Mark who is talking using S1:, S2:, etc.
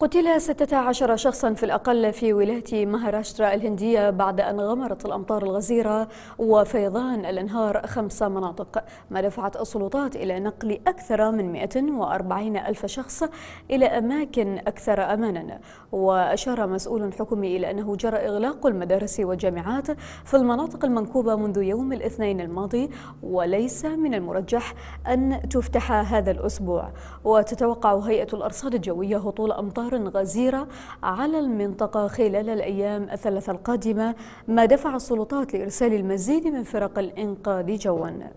S1: قتل 16 شخصا في الأقل في ولاية مهاراشترا الهندية بعد أن غمرت الأمطار الغزيرة وفيضان الأنهار خمس مناطق ما دفعت السلطات إلى نقل أكثر من 140 ألف شخص إلى أماكن أكثر أمانا وأشار مسؤول حكومي إلى أنه جرى إغلاق المدارس والجامعات في المناطق المنكوبة منذ يوم الاثنين الماضي وليس من المرجح أن تفتح هذا الأسبوع وتتوقع هيئة الأرصاد الجوية هطول أمطار أمطار غزيرة على المنطقة خلال الأيام الثلاثة القادمة ما دفع السلطات لإرسال المزيد من فرق الإنقاذ جواً